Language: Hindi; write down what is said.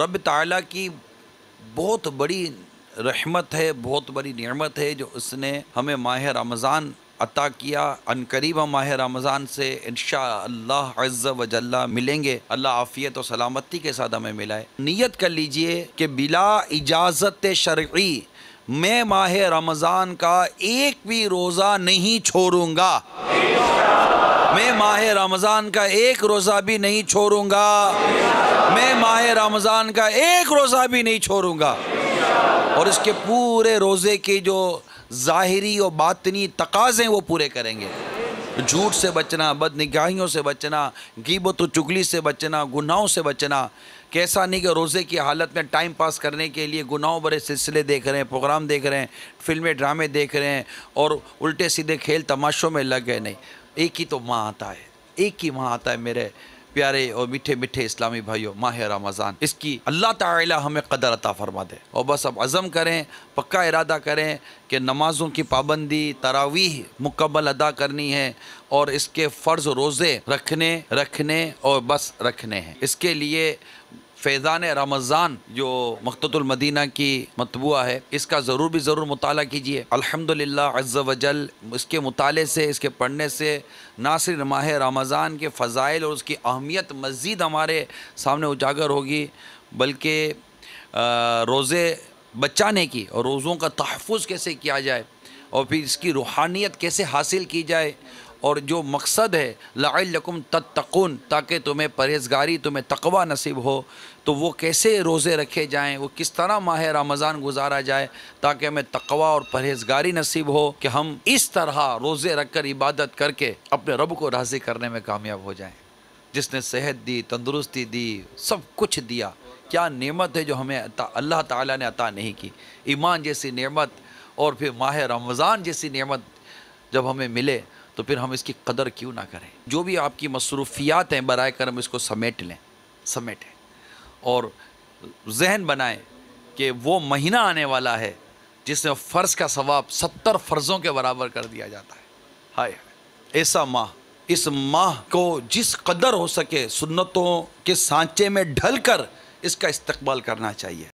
रब ताला की बहुत बड़ी रहमत है बहुत बड़ी नियमत है जो उसने हमें माह रमज़ान अता किया अन करीब माह रमज़ान से इनशा अल्लाह अज्ज़ वजल्ला मिलेंगे अल्लाह आफ़ियत और सलामती के साथ हमें मिलाए नियत कर लीजिए कि बिला इजाज़त शर्की मैं माह रमज़ान का एक भी रोज़ा नहीं छोड़ूंगा मैं माह रमज़ान का एक रोज़ा भी नहीं छोड़ूंगा मैं माह रमज़ान का एक रोज़ा भी नहीं छोड़ूंगा और इसके पूरे रोज़े के जो ज़ाहरी और बातनी तकाज़े वो पूरे करेंगे झूठ से बचना बदनिगाहियों से बचना गीबत चुगली से बचना गुनाहों से बचना कैसा नहीं कि रोज़े की हालत में टाइम पास करने के लिए गुनाहों भरे सिलसिले देख रहे हैं प्रोग्राम देख रहे हैं फिल्में ड्रामे देख रहे हैं और उल्टे सीधे खेल तमाशों में लग गए नहीं एक ही तो माँ आता है एक ही माँ आता है मेरे प्यारे और मीठे मीठे इस्लामी भाइयों माह रमज़ान इसकी अल्लाह ताला हमें कदर अता फरमा दे और बस अब अज़म करें पक्का इरादा करें कि नमाज़ों की पाबंदी तरावीह मुकम्मल अदा करनी है और इसके फ़र्ज़ रोज़े रखने रखने और बस रखने हैं इसके लिए फैज़ान रमज़ान जो मकतुलमदीना की मतबूआ है इसका ज़रूर भी ज़रूर मुताल कीजिए अलहमदिल्ला अज़ वजल इसके मुताले से इसके पढ़ने से ना सिर्फ माह रमज़ान के फ़ज़ाइल और उसकी अहमियत मज़ीद हमारे सामने उजागर होगी बल्कि रोज़े बचाने की और रोज़ों का तहफ़ कैसे किया जाए और फिर इसकी रूहानियत कैसे हासिल की जाए और जो मकसद है तद तत्तकून ताकि तुम्हें परहेजगारी तुम्हें तकवा नसीब हो तो वो कैसे रोज़े रखे जाएं वो किस तरह माह रमज़ान गुजारा जाए ताकि हमें तकवा और परहेजगारी नसीब हो कि हम इस तरह रोज़े रख कर इबादत करके अपने रब को राज़ी करने में कामयाब हो जाएँ जिसने सेहत दी तंदुरुस्ती दी सब कुछ दिया क्या नमत है जो हमें अल्लाह ताली ने अता नहीं की ईमान जैसी नमत और फिर माह रमज़ान जैसी नमत जब हमें मिले तो फिर हम इसकी कदर क्यों ना करें जो भी आपकी मसरूफियात हैं बरए करम इसको समेट लें समेटें और जहन बनाए कि वो महीना आने वाला है जिसमें फ़र्ज़ का सवाब सत्तर फ़र्ज़ों के बराबर कर दिया जाता है हाय ऐसा माह इस माह को जिस कदर हो सके सुन्नतों के सांचे में ढल कर इसका इस्तकबाल करना चाहिए